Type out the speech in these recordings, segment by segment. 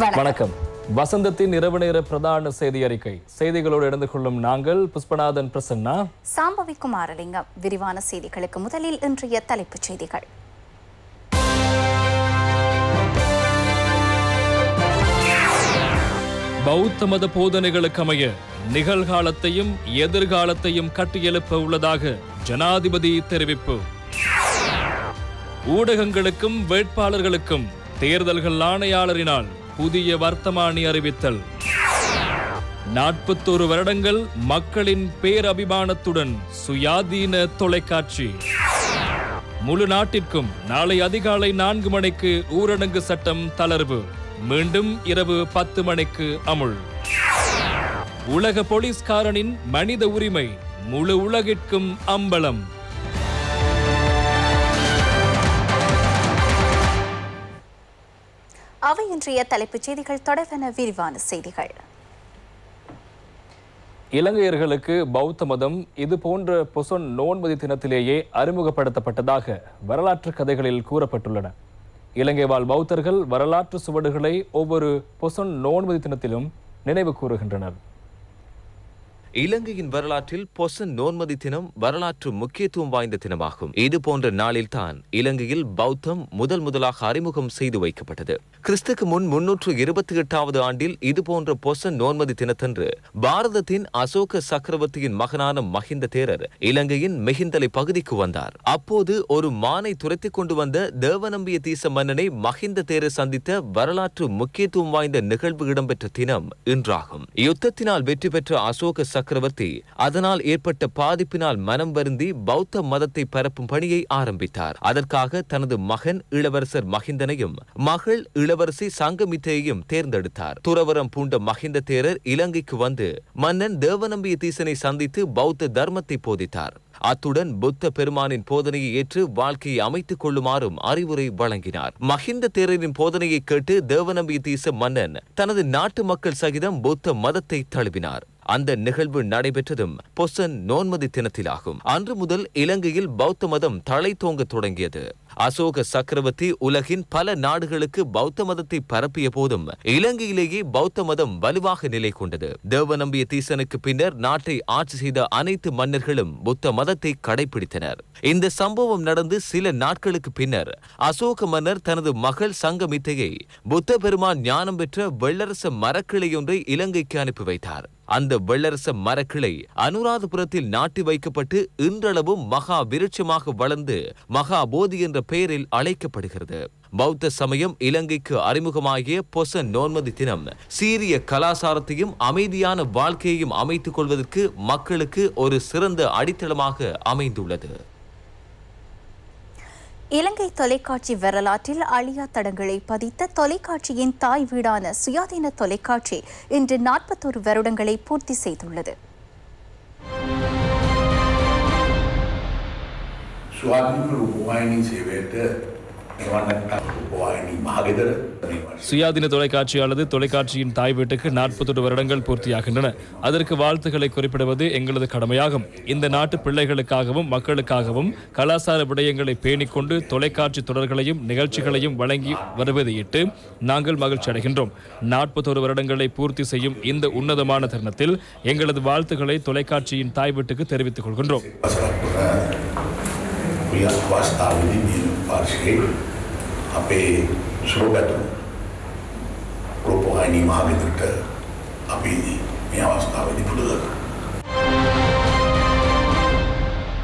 வணக்கம் வசந்தத்தின் இரவு நேர பிரதான செய்தி அறிக்கை செய்திகளோடு இணைந்து கொள்ளும் நாங்கள் புஷ்பநாதன் பிரசன்னா சாம்பவி குமாரலிங்கம் விரிவான செய்திகளுக்கு முதலில் இன்றைய தலைப்புச் செய்திகள் பௌத்த மத போதனைகளுக்கு அமைய நிகழ்காலத்தையும் எதிர்காலத்தையும் கட்டியெழுப்ப உள்ளதாக ஜனாதிபதி தெரிவிப்பு ஊடகங்களுக்கும் வேட்பாளர்களுக்கும் தேர்தல்கள் ஆணையாளரினால் புதிய வர்த்தமானி அறிவித்தல் நாற்பத்தோரு வருடங்கள் மக்களின் பேரபிமானத்துடன் சுயாதீன தொலைக்காட்சி முழு நாட்டிற்கும் நாளை அதிகாலை நான்கு மணிக்கு ஊரடங்கு சட்டம் தளர்வு மீண்டும் இரவு பத்து மணிக்கு அமுல் உலக போலீஸ்காரனின் மனித உரிமை முழு உலகிற்கும் அம்பலம் இன்றைய தலைப்புச் செய்திகள் தொடர்பான விரிவான செய்திகள் இலங்கையர்களுக்கு பௌத்த மதம் இது போன்ற பொசொன் நோன்பதி தினத்திலேயே அறிமுகப்படுத்தப்பட்டதாக வரலாற்று கதைகளில் கூறப்பட்டுள்ளன இலங்கை வாழ் பௌத்தர்கள் வரலாற்று சுவடுகளை ஒவ்வொரு பொசொன் நோன்மதி தினத்திலும் நினைவு கூறுகின்றனர் இலங்கையின் வரலாற்றில் பொசன் நோன்மதி தினம் வரலாற்று முக்கியத்துவம் வாய்ந்த தினமாகும் இது போன்ற நாளில்தான் இலங்கையில் பௌத்தம் முதல் முதலாக அறிமுகம் செய்து வைக்கப்பட்டது கிறிஸ்துக்கு முன் முன்னூற்று இருபத்தி எட்டாவது ஆண்டில் போன்ற பொசன் நோன்மதி தினத்தன்று பாரதத்தின் அசோக சக்கரவர்த்தியின் மகனான மஹிந்த தேரர் இலங்கையின் மிகிந்தலை பகுதிக்கு வந்தார் அப்போது ஒரு மானை துரத்தி கொண்டு வந்த தேவநம்பிய தீச மன்னனை மஹிந்த தேரர் சந்தித்த வரலாற்று முக்கியத்துவம் வாய்ந்த நிகழ்வு இடம்பெற்ற தினம் இன்றாகும் யுத்தத்தினால் வெற்றி பெற்ற அசோக சக்கர சக்கரவர்த்தி அதனால் ஏற்பட்ட பாதிப்பினால் மனம் வருந்தி பௌத்த மதத்தை பரப்பும் பணியை ஆரம்பித்தார் அதற்காக தனது மகன் இளவரசர் மகிந்தனையும் மகள் இளவரசி சங்கமித்தையையும் தேர்ந்தெடுத்தார் துறவரம் பூண்ட மகிந்த தேரர் இலங்கைக்கு வந்து மன்னன் தேவநம்பிய தீசனை சந்தித்து பௌத்த தர்மத்தை போதித்தார் அத்துடன் புத்த பெருமானின் போதனையை ஏற்று வாழ்க்கையை அமைத்துக் கொள்ளுமாறும் அறிவுரை வழங்கினார் மஹிந்த தேரரின் போதனையை கேட்டு தேவநம்பிய தீச மன்னன் தனது நாட்டு மக்கள் சகிதம் புத்த மதத்தை தழுவினார் அந்த நிகழ்வு நடைபெற்றதும் பொசன் நோன்மதி தினத்திலாகும் அன்று முதல் இலங்கையில் பௌத்த மதம் தலை தோங்க தொடங்கியது அசோக சக்கரவர்த்தி உலகின் பல நாடுகளுக்கு பௌத்த மதத்தை பரப்பிய போதும் இலங்கையிலேயே பௌத்த மதம் வலுவாக நிலை கொண்டது தேவ நம்பிய தீசனுக்கு பின்னர் நாட்டை ஆட்சி செய்த அனைத்து மன்னர்களும் புத்த மதத்தை கடைபிடித்தனர் இந்த சம்பவம் நடந்து சில நாட்களுக்கு பின்னர் அசோக மன்னர் தனது மகள் சங்கமித்தையை புத்த பெருமான் ஞானம் பெற்ற வெள்ளரச மரக்கிளையொன்றை இலங்கைக்கு அனுப்பி வைத்தார் அந்த வெள்ளரச மரக்கிளை அனுராதபுரத்தில் நாட்டி வைக்கப்பட்டு இன்றளவும் மகா விருட்சமாக வளர்ந்து மகா போதி என்ற பெயரில் அழைக்கப்படுகிறது பௌத்த சமயம் இலங்கைக்கு அறிமுகமாகிய பொச நோன்மதி தினம் சீரிய கலாசாரத்தையும் அமைதியான வாழ்க்கையையும் அமைத்துக் கொள்வதற்கு மக்களுக்கு ஒரு சிறந்த அடித்தளமாக அமைந்துள்ளது இலங்கை தொலைக்காட்சி வரலாற்றில் அழியா தடங்களை பதித்த தொலைக்காட்சியின் தாய் வீடான சுயாதீன தொலைக்காட்சி இன்று நாற்பத்தோரு வருடங்களை பூர்த்தி செய்துள்ளது சுயாதீன அல்லது தொலைக்காட்சியின் தாய் வீட்டுக்கு நாற்பத்தெட்டு வருடங்கள் பூர்த்தியாகின்றன அதற்கு வாழ்த்துக்களை குறிப்பிடுவது எங்களது கடமையாகும் இந்த நாட்டு பிள்ளைகளுக்காகவும் மக்களுக்காகவும் கலாச்சார விடயங்களை பேணிக்கொண்டு தொலைக்காட்சி தொடர்களையும் நிகழ்ச்சிகளையும் வழங்கி வருவதையிட்டு நாங்கள் மகிழ்ச்சி அடைகின்றோம் நாற்பத்தொரு வருடங்களை பூர்த்தி செய்யும் இந்த உன்னதமான தருணத்தில் எங்களது வாழ்த்துக்களை தொலைக்காட்சியின் தாய் வீட்டுக்கு தெரிவித்துக் கொள்கின்றோம் પારસી අපේ සුබැතුම් රූපවාහිනී මහගෙදරට අපි මේ අවස්ථාවේදී පුරුදු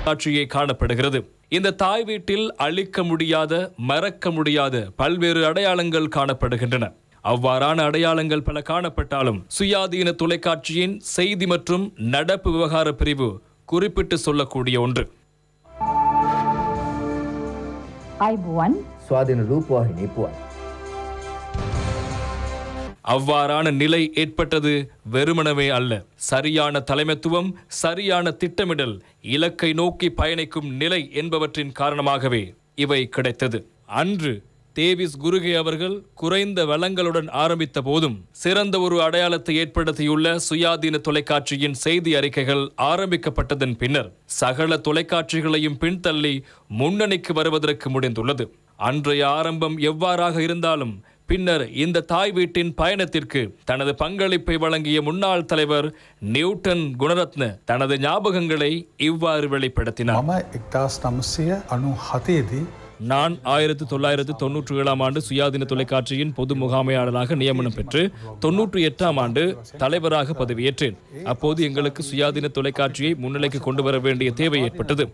காட்சியே காணப்படுகிறது இந்த தாய் வீட்டில் அழிக்க முடியாத மறக்க முடியாத பல்வேறு அடையாளங்கள் காணப்படுகின்றன அவ்வாறான அடையாளங்கள் பல காணப்பட்டாலும் சுயாதீன தொலைக்காட்சியின் செய்தி மற்றும் நடப்பு விவகார பிரிவு குறிப்பிட்டு சொல்லக்கூடிய ஒன்று அவ்வாறான நிலை ஏற்பட்டது வெறுமனவே அல்ல சரியான தலைமைத்துவம் சரியான திட்டமிடல் இலக்கை நோக்கி பயணிக்கும் நிலை என்பவற்றின் காரணமாகவே இவை கிடைத்தது அன்று தேவிஸ் குருகே அவர்கள் குறைந்த வளங்களுடன் ஆரம்பித்த போதும் சிறந்த ஒரு அடையாளத்தை ஏற்படுத்தியுள்ள சுயாதீன தொலைக்காட்சியின் செய்தி அறிக்கைகள் ஆரம்பிக்கப்பட்டதன் பின்னர் சகல தொலைக்காட்சிகளையும் பின்தள்ளி முன்னணிக்கு வருவதற்கு முடிந்துள்ளது அன்றைய ஆரம்பம் எவ்வாறாக இருந்தாலும் பின்னர் இந்த தாய் வீட்டின் பயணத்திற்கு தனது பங்களிப்பை வழங்கிய முன்னாள் தலைவர் நியூட்டன் குணரத்ன தனது ஞாபகங்களை இவ்வாறு வெளிப்படுத்தினார் நான் ஆயிரத்து தொள்ளாயிரத்து தொன்னூற்றி ஏழாம் ஆண்டு சுயாதீன தொலைக்காட்சியின் பொது முகாமையாளராக நியமனம் பெற்று தொன்னூற்றி எட்டாம் ஆண்டு தலைவராக பதவியேற்றேன் அப்போது எங்களுக்கு சுயாதீன தொலைக்காட்சியை முன்னிலைக்கு கொண்டு வர வேண்டிய தேவை ஏற்பட்டது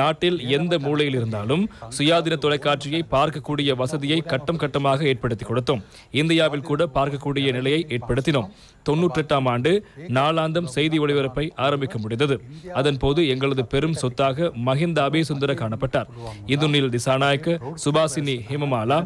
நாட்டில் எந்த மூலையில் இருந்தாலும் சுயாதீன தொலைக்காட்சியை பார்க்கக்கூடிய வசதியை கட்டம் கட்டமாக ஏற்படுத்தி கொடுத்தோம் இந்தியாவில் கூட பார்க்கக்கூடிய நிலையை ஏற்படுத்தினோம் தொன்னூற்றெட்டாம் ஆண்டு நாளாந்தம் செய்தி ஒளிபரப்பை ஆரம்பிக்க முடிந்தது அதன்போது எங்களது பெரும் சொத்தாக மஹிந்த அபேசுந்தர காணப்பட்டார் இந்துனில் திசாநாயக்க சுபாசினி ஹிமமாலா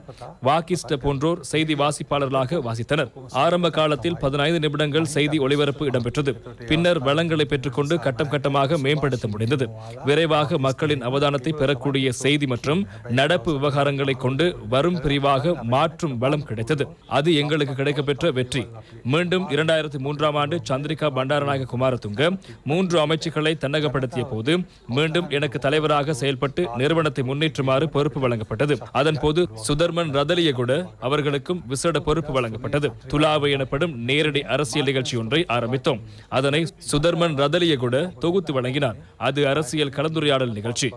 வாக்கிஸ்ட போன்றோர் செய்தி வாசிப்பாளர்களாக வாசித்தனர் ஆரம்ப காலத்தில் பதினைந்து நிமிடங்கள் செய்தி ஒளிபரப்பு இடம்பெற்றது பின்னர் வளங்களை பெற்றுக்கொண்டு கட்டம் கட்டமாக மேம்படுத்த முடிந்தது விரைவாக மக்களின் அவதானத்தை பெறக்கூடிய செய்தி மற்றும் நடப்பு விவகாரங்களை கொண்டு வரும் பிரிவாக மாற்றும் வளம் கிடைத்தது அது எங்களுக்கு கிடைக்கப்பெற்ற வெற்றி மீண்டும் இரண்டு இரண்டாயிரத்தி மூன்றாம் ஆண்டு சந்திரிகா பண்டாரநாயக குமாரதுங்க மூன்று அமைச்சுகளை தன்னகப்படுத்திய போது மீண்டும் எனக்கு தலைவராக செயல்பட்டு நிறுவனத்தை முன்னேற்றுமாறு பொறுப்பு வழங்கப்பட்டது அதன் போது சுதர்மன் ரதலியகுட அவர்களுக்கும் விசேட பொறுப்பு வழங்கப்பட்டது துலாவு எனப்படும் நேரடி அரசியல் நிகழ்ச்சி ஒன்றை ஆரம்பித்தோம் அதனை சுதர்மன் ரதலியகுட தொகுத்து வழங்கினார் அது அரசியல் கலந்துரையாடல் நிகழ்ச்சி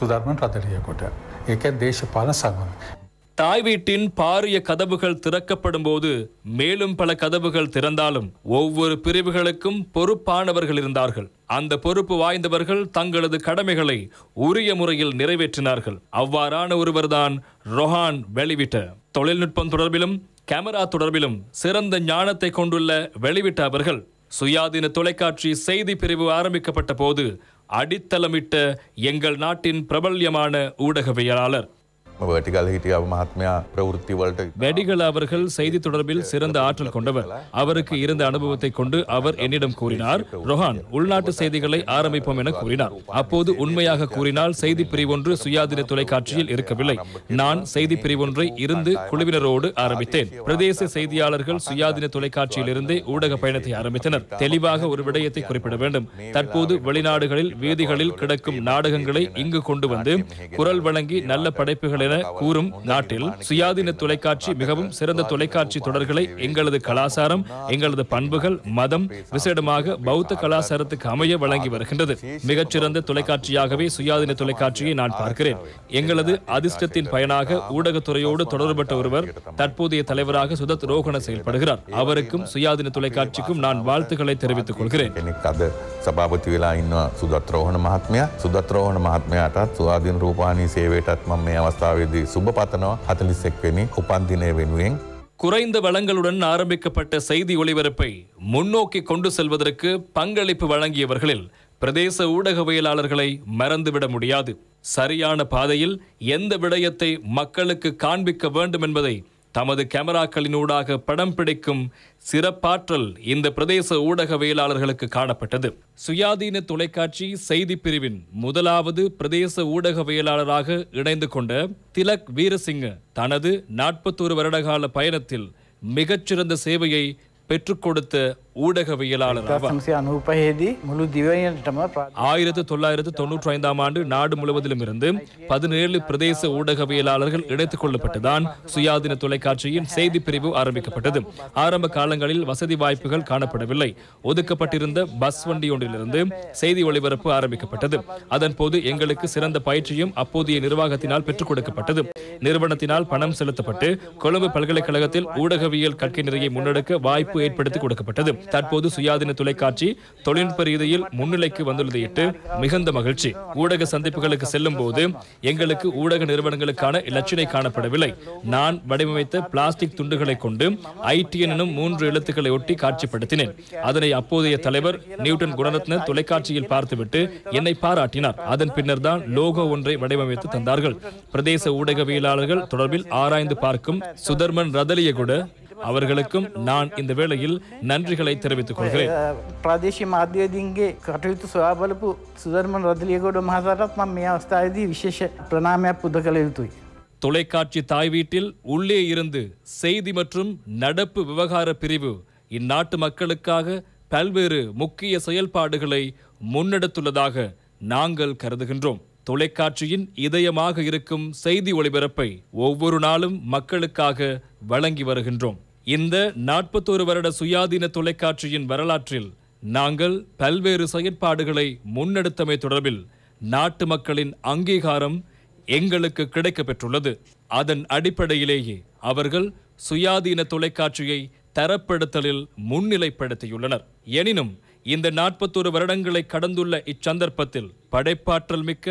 சுதர்மன் ரதலியகுட ඒකෙන් දේශපාලන සංගමය. தாய் வீட்டின் பாரிய கதவுகள் திறக்கப்படும் போது மேலும் பல கதவுகள் திறந்தாலும் ஒவ்வொரு பிரிவுகளுக்கும் பொறுப்பானவர்கள் இருந்தார்கள் அந்த பொறுப்பு வாய்ந்தவர்கள் தங்களது கடமைகளை உரிய முறையில் நிறைவேற்றினார்கள் அவ்வாறான ஒருவர்தான் ரொஹான் வெளிவிட்ட தொழில்நுட்பம் தொடர்பிலும் கேமரா தொடர்பிலும் சிறந்த ஞானத்தை கொண்டுள்ள வெளிவிட்ட அவர்கள் சுயாதீன தொலைக்காட்சி செய்தி பிரிவு ஆரம்பிக்கப்பட்ட போது அடித்தளமிட்ட எங்கள் நாட்டின் பிரபல்யமான ஊடகவியலாளர் வெட்டிகள் வெடிகள் அவர்கள் செய்தி தொடர்பில் சிறந்த ஆற்றல் கொண்டவர் அவருக்கு இருந்த அனுபவத்தை கொண்டு அவர் என்னிடம் கூறினார் ரொஹான் உள்நாட்டு செய்திகளை ஆரம்பிப்போம் என கூறினார் அப்போது உண்மையாக கூறினால் செய்தி பிரிவொன்று சுயாதீன தொலைக்காட்சியில் இருக்கவில்லை நான் செய்தி பிரிவொன்றை இருந்து குழுவினரோடு ஆரம்பித்தேன் பிரதேச செய்தியாளர்கள் சுயாதீன தொலைக்காட்சியிலிருந்தே ஊடக பயணத்தை ஆரம்பித்தனர் தெளிவாக ஒரு விடயத்தை குறிப்பிட வேண்டும் தற்போது வெளிநாடுகளில் வீதிகளில் கிடக்கும் நாடகங்களை இங்கு கொண்டு வந்து குரல் வழங்கி நல்ல படைப்புகளை என கூறும் நாட்டில் சுயாதீன தொலைக்காட்சி மிகவும் சிறந்த தொலைக்காட்சி தொடர்களை எங்களது கலாசாரம் எங்களது பண்புகள் மதம் விசேடமாக பௌத்த கலாசாரத்துக்கு அமைய வழங்கி வருகின்றது மிகச்சிறந்த தொலைக்காட்சியாகவே சுயாதீன தொலைக்காட்சியை நான் பார்க்கிறேன் எங்களது அதிர்ஷ்டத்தின் பயனாக ஊடகத்துறையோடு தொடர்பட்ட ஒருவர் தற்போதைய தலைவராக சுதத் ரோகண செயல்படுகிறார் அவருக்கும் சுயாதீன தொலைக்காட்சிக்கும் நான் வாழ்த்துக்களை தெரிவித்துக் கொள்கிறேன் சுதத் ரோகண மகாத்மியா சுதத் ரோகண மகாத்மியா சுவாதீன் ரூபானி சேவை සේවයටත් මම අවස්ථාවේදී සුබ පතනවා හතලිස්සෙක්වෙනි උපන්දිනය වෙනුවෙන්. குறைந்த வளங்களுடன் ஆரம்பிக்கப்பட்ட செய்தி ஒளிபரப்பை முன்னோக்கி கொண்டு செல்வதற்கு பங்களிப்பு வழங்கியவர்களில் பிரதேச ஊடகவியலாளர்களை மறந்துவிட முடியாது சரியான பாதையில் எந்த விடயத்தை மக்களுக்கு காண்பிக்க வேண்டும் என்பதை தமது கேமராக்களினூடாக படம் பிடிக்கும் சிறப்பாற்றல் இந்த பிரதேச ஊடகவியலாளர்களுக்கு காணப்பட்டது சுயாதீன தொலைக்காட்சி செய்தி பிரிவின் முதலாவது பிரதேச ஊடகவியலாளராக இணைந்து கொண்ட திலக் வீரசிங்க தனது நாற்பத்தோரு வருடகால பயணத்தில் மிகச்சிறந்த சேவையை பெற்றுக் கொடுத்த ஊடகவியலாளர் ஆயிரத்தி தொள்ளாயிரத்து தொன்னூற்றி ஐந்தாம் ஆண்டு நாடு முழுவதிலும் இருந்து பதினேழு பிரதேச ஊடகவியலாளர்கள் இணைத்துக் கொள்ளப்பட்டுதான் சுயாதீன தொலைக்காட்சியின் செய்தி பிரிவு ஆரம்பிக்கப்பட்டது ஆரம்ப காலங்களில் வசதி வாய்ப்புகள் காணப்படவில்லை ஒதுக்கப்பட்டிருந்த பஸ் வண்டி ஒன்றிலிருந்து செய்தி ஒளிபரப்பு ஆரம்பிக்கப்பட்டது அதன் போது எங்களுக்கு சிறந்த பயிற்சியும் அப்போதைய நிர்வாகத்தினால் பெற்றுக் கொடுக்கப்பட்டது நிறுவனத்தினால் பணம் செலுத்தப்பட்டு கொழும்பு பல்கலைக்கழகத்தில் ஊடகவியல் கற்கை நிறையை முன்னெடுக்க வாய்ப்பு ஏற்படுத்தி கொடுக்கப்பட்டது தற்போது சுயாதீன தொலைக்காட்சி தொழில்நுட்ப ரீதியில் முன்னிலைக்கு வந்துள்ளதையிட்டு மிகுந்த மகிழ்ச்சி ஊடக சந்திப்புகளுக்கு செல்லும் போது எங்களுக்கு ஊடக நிறுவனங்களுக்கான இலட்சினை காணப்படவில்லை நான் வடிவமைத்த பிளாஸ்டிக் துண்டுகளை கொண்டு ஐடி எனும் மூன்று எழுத்துக்களை ஒட்டி காட்சிப்படுத்தினேன் அதனை அப்போதைய தலைவர் நியூட்டன் குணரத்ன தொலைக்காட்சியில் பார்த்துவிட்டு என்னை பாராட்டினார் அதன் பின்னர் தான் லோகோ ஒன்றை வடிவமைத்து தந்தார்கள் பிரதேச ஊடகவியலாளர்கள் தொடர்பில் ஆராய்ந்து பார்க்கும் சுதர்மன் ரதலிய கூட அவர்களுக்கும் நான் இந்த வேளையில் நன்றிகளை தெரிவித்துக் கொள்கிறேன் மாத்தியதிங்கே சுதர்மன் தொலைக்காட்சி தாய் வீட்டில் உள்ளே இருந்து செய்தி மற்றும் நடப்பு விவகார பிரிவு இந்நாட்டு மக்களுக்காக பல்வேறு முக்கிய செயல்பாடுகளை முன்னெடுத்துள்ளதாக நாங்கள் கருதுகின்றோம் தொலைக்காட்சியின் இதயமாக இருக்கும் செய்தி ஒளிபரப்பை ஒவ்வொரு நாளும் மக்களுக்காக வழங்கி வருகின்றோம் இந்த நாற்பத்தொரு வருட சுயாதீன தொலைக்காட்சியின் வரலாற்றில் நாங்கள் பல்வேறு செயற்பாடுகளை முன்னெடுத்தமை தொடர்பில் நாட்டு மக்களின் அங்கீகாரம் எங்களுக்கு கிடைக்க பெற்றுள்ளது அதன் அடிப்படையிலேயே அவர்கள் சுயாதீன தொலைக்காட்சியை தரப்படுத்தலில் முன்னிலைப்படுத்தியுள்ளனர் எனினும் இந்த நாற்பத்தொரு வருடங்களை கடந்துள்ள இச்சந்தர்ப்பத்தில் படைப்பாற்றல் மிக்க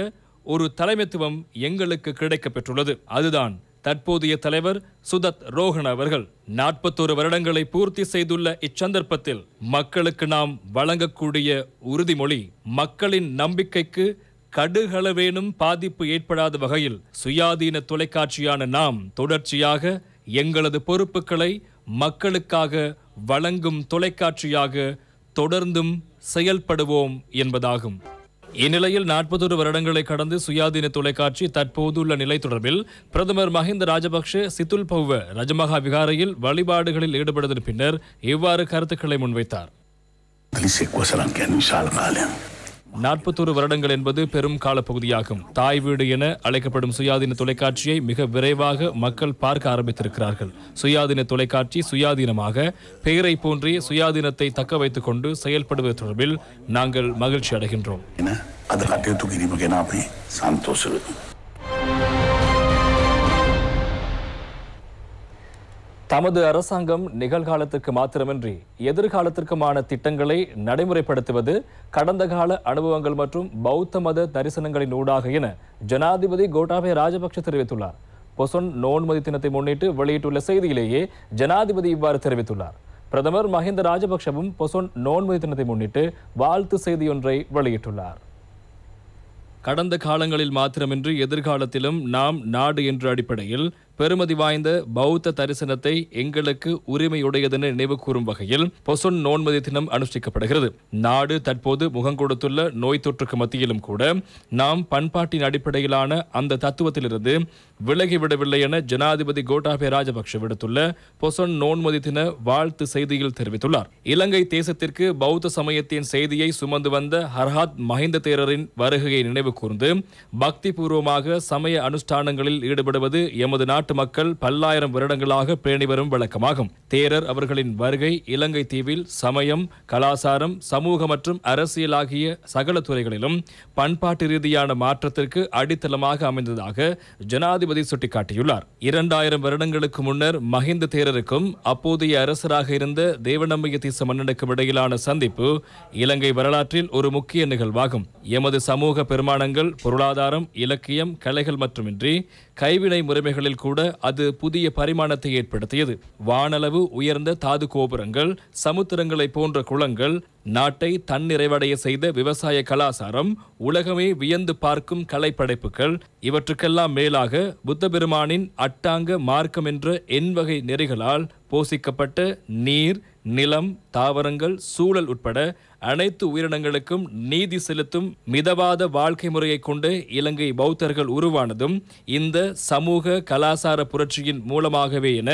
ஒரு தலைமைத்துவம் எங்களுக்கு கிடைக்க பெற்றுள்ளது அதுதான் தற்போதைய தலைவர் சுதத் ரோஹன் அவர்கள் நாற்பத்தோரு வருடங்களை பூர்த்தி செய்துள்ள இச்சந்தர்ப்பத்தில் மக்களுக்கு நாம் வழங்கக்கூடிய உறுதிமொழி மக்களின் நம்பிக்கைக்கு கடுகளவேனும் பாதிப்பு ஏற்படாத வகையில் சுயாதீன தொலைக்காட்சியான நாம் தொடர்ச்சியாக எங்களது பொறுப்புகளை மக்களுக்காக வழங்கும் தொலைக்காட்சியாக தொடர்ந்தும் செயல்படுவோம் என்பதாகும் இந்நிலையில் நாற்பத்தொரு வருடங்களை கடந்து சுயாதீன தொலைக்காட்சி தற்போதுள்ள நிலை தொடர்பில் பிரதமர் மஹிந்த ராஜபக்ஷ சித்துல் பௌவ ரஜமகா விகாரையில் வழிபாடுகளில் ஈடுபடுவதன் பின்னர் இவ்வாறு கருத்துக்களை முன்வைத்தார் நாற்பத்தொரு வருடங்கள் என்பது பெரும் காலப்பகுதியாகும் தாய் வீடு என அழைக்கப்படும் சுயாதீன தொலைக்காட்சியை மிக விரைவாக மக்கள் பார்க்க ஆரம்பித்திருக்கிறார்கள் சுயாதீன தொலைக்காட்சி சுயாதீனமாக பெயரை போன்றே சுயாதீனத்தை தக்க வைத்துக் கொண்டு செயல்படுவது தொடர்பில் நாங்கள் மகிழ்ச்சி அடைகின்றோம் தமது அரசாங்கம் நிகழ்காலத்திற்கு மாத்திரமின்றி எதிர்காலத்திற்குமான திட்டங்களை நடைமுறைப்படுத்துவது கடந்த கால அனுபவங்கள் மற்றும் பௌத்த மத தரிசனங்களின் ஊடாக என ஜனாதிபதி கோட்டாபய ராஜபக்ஷ தெரிவித்துள்ளார் பொசொன் நோன்மதி தினத்தை முன்னிட்டு வெளியிட்டுள்ள செய்தியிலேயே ஜனாதிபதி இவ்வாறு தெரிவித்துள்ளார் பிரதமர் மஹிந்த ராஜபக்ஷவும் பொசொன் நோன்மதி தினத்தை முன்னிட்டு வாழ்த்து செய்தியொன்றை வெளியிட்டுள்ளார் கடந்த காலங்களில் மாத்திரமின்றி எதிர்காலத்திலும் நாம் நாடு என்ற அடிப்படையில் பெருமதி வாய்ந்த பௌத்த தரிசனத்தை எங்களுக்கு உரிமையுடையதென நினைவு கூறும் வகையில் பொசொன் நோன்மதி தினம் அனுஷ்டிக்கப்படுகிறது நாடு தற்போது முகம் கொடுத்துள்ள நோய் தொற்றுக்கு மத்தியிலும் கூட நாம் பண்பாட்டின் அடிப்படையிலான அந்த தத்துவத்திலிருந்து விலகிவிடவில்லை என ஜனாதிபதி கோட்டாபே ராஜபக்ஷ விடுத்துள்ள பொசொன் நோன்மதி தின வாழ்த்து செய்தியில் தெரிவித்துள்ளார் இலங்கை தேசத்திற்கு பௌத்த சமயத்தின் செய்தியை சுமந்து வந்த ஹர்ஹாத் மஹிந்த தேரரின் வருகையை நினைவு கூர்ந்து பக்தி பூர்வமாக சமய அனுஷ்டானங்களில் ஈடுபடுவது எமது நாட்டு நாட்டு மக்கள் பல்லாயிரம் வருடங்களாக பேணி வரும் வழக்கமாகும் தேரர் அவர்களின் வருகை இலங்கை தீவில் சமயம் கலாசாரம் சமூக மற்றும் அரசியல் ஆகிய சகல துறைகளிலும் பண்பாட்டு ரீதியான மாற்றத்திற்கு அடித்தளமாக அமைந்ததாக ஜனாதிபதி சுட்டிக்காட்டியுள்ளார் இரண்டாயிரம் வருடங்களுக்கு முன்னர் மஹிந்த தேரருக்கும் அப்போதைய அரசராக இருந்த தேவநம்பிய தீச மன்னனுக்கும் இடையிலான சந்திப்பு இலங்கை வரலாற்றில் ஒரு முக்கிய நிகழ்வாகும் எமது சமூக பெருமானங்கள் பொருளாதாரம் இலக்கியம் கலைகள் மட்டுமின்றி கைவினை முறைமைகளில் கூட அது புதிய பரிமாணத்தை ஏற்படுத்தியது வானளவு உயர்ந்த தாது கோபுரங்கள் சமுத்திரங்களை போன்ற குளங்கள் நாட்டை தன்னிறைவடைய செய்த விவசாய கலாசாரம் உலகமே வியந்து பார்க்கும் கலைப்படைப்புகள் இவற்றுக்கெல்லாம் மேலாக புத்த பெருமானின் அட்டாங்க மார்க்கம் என்ற எண்வகை நெறிகளால் போசிக்கப்பட்ட நீர் நிலம் தாவரங்கள் சூழல் உட்பட அனைத்து உயிரினங்களுக்கும் நீதி செலுத்தும் மிதவாத வாழ்க்கை முறையை கொண்டு இலங்கை பௌத்தர்கள் உருவானதும் இந்த சமூக கலாசார புரட்சியின் மூலமாகவே என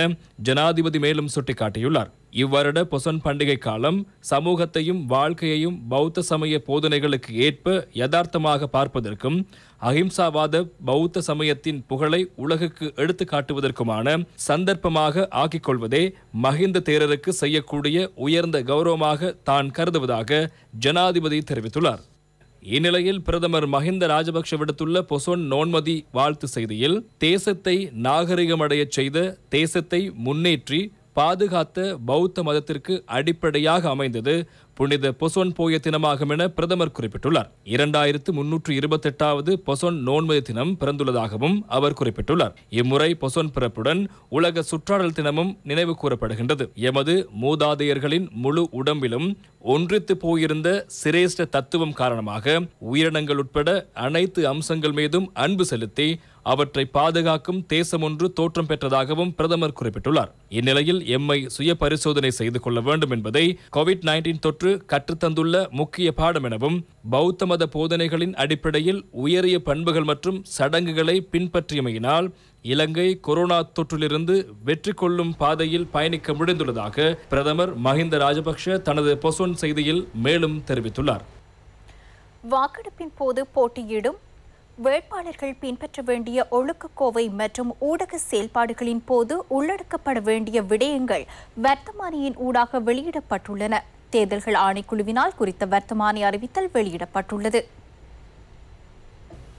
ஜனாதிபதி மேலும் சுட்டிக்காட்டியுள்ளார் இவ்வருட பொசன் பண்டிகை காலம் சமூகத்தையும் வாழ்க்கையையும் பௌத்த சமய போதனைகளுக்கு ஏற்ப யதார்த்தமாக பார்ப்பதற்கும் அஹிம்சாவாத பௌத்த சமயத்தின் புகழை உலகுக்கு எடுத்து காட்டுவதற்குமான சந்தர்ப்பமாக ஆக்கிக் கொள்வதே மஹிந்த தேரருக்கு செய்யக்கூடிய உயர்ந்த கௌரவமாக தான் கருதுவதாக ஜனாதிபதி தெரிவித்துள்ளார் இந்நிலையில் பிரதமர் மஹிந்த ராஜபக்ஷ விடுத்துள்ள பொசொன் நோன்மதி வாழ்த்து செய்தியில் தேசத்தை நாகரிகமடைய செய்த தேசத்தை முன்னேற்றி பாதுகாத்த பௌத்த மதத்திற்கு அடிப்படையாக அமைந்தது புனித பொசோன் போய தினமாகும் என பிரதமர் குறிப்பிட்டுள்ளார் இரண்டாயிரத்து முன்னூற்று இருபத்தெட்டாவது பொசோன் நோன்பது தினம் பிறந்துள்ளதாகவும் அவர் குறிப்பிட்டுள்ளார் இம்முறை பொசோன் பிறப்புடன் உலக சுற்றாடல் தினமும் நினைவு கூறப்படுகின்றது எமது மூதாதையர்களின் முழு உடம்பிலும் ஒன்றித்து போயிருந்த சிரேஷ்ட தத்துவம் காரணமாக உயிரினங்கள் உட்பட அனைத்து அம்சங்கள் மீதும் அன்பு செலுத்தி அவற்றை பாதுகாக்கும் தேசம் ஒன்று தோற்றம் பெற்றதாகவும் பிரதமர் குறிப்பிட்டுள்ளார் இந்நிலையில் எம்மை சுய பரிசோதனை செய்து கொள்ள வேண்டும் என்பதை கோவிட் நைன்டீன் தொற்று கற்றுத்தந்துள்ள முக்கிய பாடம் எனவும் பௌத்த மத போதனைகளின் அடிப்படையில் உயரிய பண்புகள் மற்றும் சடங்குகளை பின்பற்றியமையினால் இலங்கை கொரோனா தொற்றிலிருந்து வெற்றி கொள்ளும் பாதையில் பயணிக்க முடிந்துள்ளதாக பிரதமர் மஹிந்த ராஜபக்ஷ தனது பொசோன் செய்தியில் மேலும் தெரிவித்துள்ளார் வாக்கெடுப்பின் போது போட்டியிடும் வேட்பாளர்கள் பின்பற்ற வேண்டிய ஒழுக்கக்கோவை மற்றும் ஊடக செயல்பாடுகளின் போது உள்ளடக்கப்பட வேண்டிய விடயங்கள் வர்த்தமானியின் ஊடாக வெளியிடப்பட்டுள்ளன தேர்தல்கள் ஆணைக்குழுவினால் குறித்த வர்த்தமானி அறிவித்தல் வெளியிடப்பட்டுள்ளது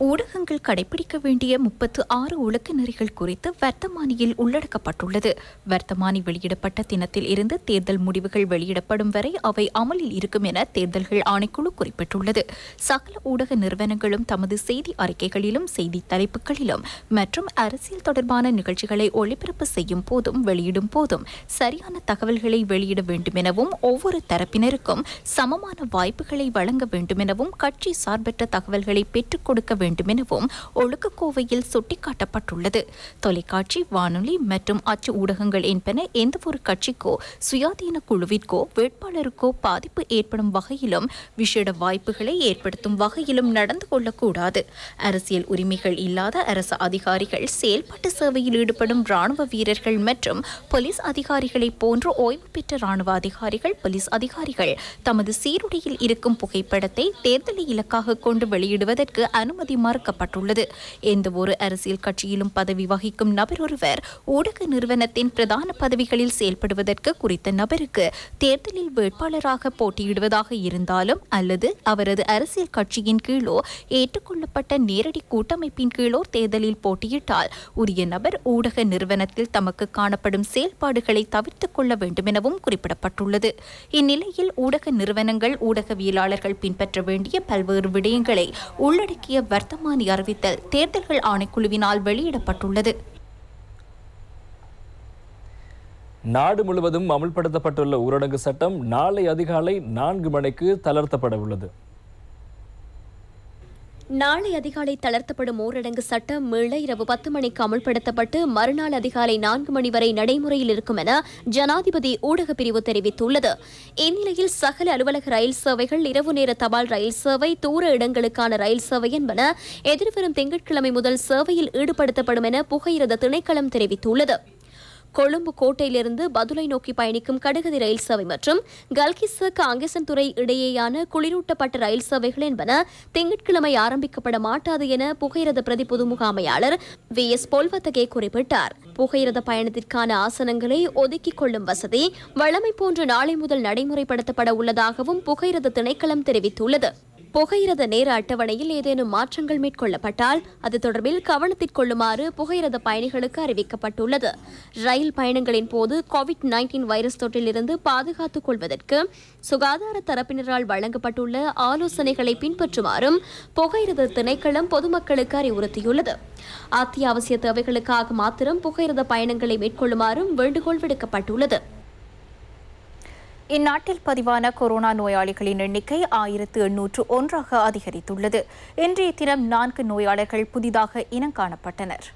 ஊடகங்கள் கடைபிடிக்க வேண்டிய முப்பத்து ஆறு ஒழுக்க நெறிகள் குறித்து வர்த்தமானியில் உள்ளடக்கப்பட்டுள்ளது வர்த்தமானி வெளியிடப்பட்ட தினத்தில் இருந்து தேர்தல் முடிவுகள் வெளியிடப்படும் வரை அவை அமலில் இருக்கும் என தேர்தல்கள் ஆணைக்குழு குறிப்பிட்டுள்ளது சகல ஊடக நிறுவனங்களும் தமது செய்தி அறிக்கைகளிலும் செய்தி தலைப்புகளிலும் மற்றும் அரசியல் தொடர்பான நிகழ்ச்சிகளை ஒளிபரப்பு செய்யும் போதும் வெளியிடும் போதும் சரியான தகவல்களை வெளியிட வேண்டும் எனவும் ஒவ்வொரு தரப்பினருக்கும் சமமான வாய்ப்புகளை வழங்க வேண்டும் எனவும் கட்சி சார்பற்ற தகவல்களை பெற்றுக் கொடுக்க வேண்டும் வேண்டும் எனவும் ஒழுக்கக்கோவையில் சுட்டிக்காட்டப்பட்டுள்ளது தொலைக்காட்சி வானொலி மற்றும் அச்சு ஊடகங்கள் என்பன எந்தவொரு கட்சிக்கோ சுயாதீன குழுவிற்கோ வேட்பாளருக்கோ பாதிப்பு ஏற்படும் வகையிலும் விஷேட வாய்ப்புகளை ஏற்படுத்தும் வகையிலும் நடந்து கொள்ளக்கூடாது அரசியல் உரிமைகள் இல்லாத அரசு அதிகாரிகள் செயல்பாட்டு சேவையில் ஈடுபடும் ராணுவ வீரர்கள் மற்றும் போலீஸ் அதிகாரிகளை போன்ற ஓய்வு பெற்ற ராணுவ அதிகாரிகள் போலீஸ் அதிகாரிகள் தமது சீருடையில் இருக்கும் புகைப்படத்தை தேர்தலை இலக்காக கொண்டு வெளியிடுவதற்கு அனுமதி மறுக்கப்பட்டுள்ளது எந்தவொரு அரசியல் கட்சியிலும் பதவி வகிக்கும் நபர் ஒருவர் ஊடக நிறுவனத்தின் பிரதான பதவிகளில் செயல்படுவதற்கு குறித்த நபருக்கு தேர்தலில் வேட்பாளராக போட்டியிடுவதாக இருந்தாலும் அல்லது அவரது அரசியல் கட்சியின் கீழோ ஏற்றுக்கொள்ளப்பட்ட நேரடி கூட்டமைப்பின் கீழோ தேர்தலில் போட்டியிட்டால் உரிய நபர் ஊடக நிறுவனத்தில் தமக்கு காணப்படும் செயல்பாடுகளை தவிர்த்துக் கொள்ள வேண்டும் எனவும் குறிப்பிடப்பட்டுள்ளது இந்நிலையில் ஊடக நிறுவனங்கள் ஊடகவியலாளர்கள் பின்பற்ற வேண்டிய பல்வேறு விடயங்களை உள்ளடக்கிய வர்த்த அத்தமானி அறிவித்தல் தேர்தல்கள் ஆணைக்குழுவினால் வெளியிடப்பட்டுள்ளது நாடு முழுவதும் அமல்படுத்தப்பட்டுள்ள ஊரடங்கு சட்டம் நாளை அதிகாலை நான்கு மணிக்கு தளர்த்தப்பட உள்ளது நாளை அதிகாலை தளர்த்தப்படும் ஊரடங்கு சட்டம் மீள இரவு பத்து மணிக்கு அமல்படுத்தப்பட்டு மறுநாள் அதிகாலை நான்கு மணி வரை நடைமுறையில் இருக்கும் என ஜனாதிபதி ஊடகப் பிரிவு தெரிவித்துள்ளது இந்நிலையில் சகல அலுவலக ரயில் சேவைகள் இரவு நேர தபால் ரயில் சேவை தூர இடங்களுக்கான ரயில் சேவை என்பன எதிர்வரும் திங்கட்கிழமை முதல் சேவையில் ஈடுபடுத்தப்படும் என புகையிரத திணைக்களம் தெரிவித்துள்ளது கொழும்பு கோட்டையிலிருந்து பதுளை நோக்கி பயணிக்கும் கடுகதி ரயில் சேவை மற்றும் கல்கிசு துறை இடையேயான குளிரூட்டப்பட்ட ரயில் சேவைகள் என்பன திங்கட்கிழமை ஆரம்பிக்கப்பட மாட்டாது என புகையிரத பிரதி பொது முகாமையாளர் வி எஸ் பொல்வத்தகே குறிப்பிட்டார் புகையிரத பயணத்திற்கான ஆசனங்களை ஒதுக்கிக் கொள்ளும் வசதி வழமை போன்று நாளை முதல் நடைமுறைப்படுத்தப்பட உள்ளதாகவும் புகையிரத திணைக்களம் தெரிவித்துள்ளது புகையிரத நேர அட்டவணையில் ஏதேனும் மாற்றங்கள் மேற்கொள்ளப்பட்டால் அது தொடர்பில் கவனத்தில் கொள்ளுமாறு புகையிரத பயணிகளுக்கு அறிவிக்கப்பட்டுள்ளது ரயில் பயணங்களின் போது கோவிட் நைன்டீன் வைரஸ் தொற்றிலிருந்து பாதுகாத்துக் கொள்வதற்கு சுகாதார தரப்பினரால் வழங்கப்பட்டுள்ள ஆலோசனைகளை பின்பற்றுமாறும் புகையிரத திணைக்களம் பொதுமக்களுக்கு அறிவுறுத்தியுள்ளது அத்தியாவசிய தேவைகளுக்காக மாத்திரம் புகையிரத பயணங்களை மேற்கொள்ளுமாறும் வேண்டுகோள் விடுக்கப்பட்டுள்ளது இந்நாட்டில் பதிவான கொரோனா நோயாளிகளின் எண்ணிக்கை ஆயிரத்து எண்ணூற்று ஒன்றாக அதிகரித்துள்ளது இன்றைய தினம் நான்கு நோயாளர்கள் புதிதாக இனம் காணப்பட்டனர்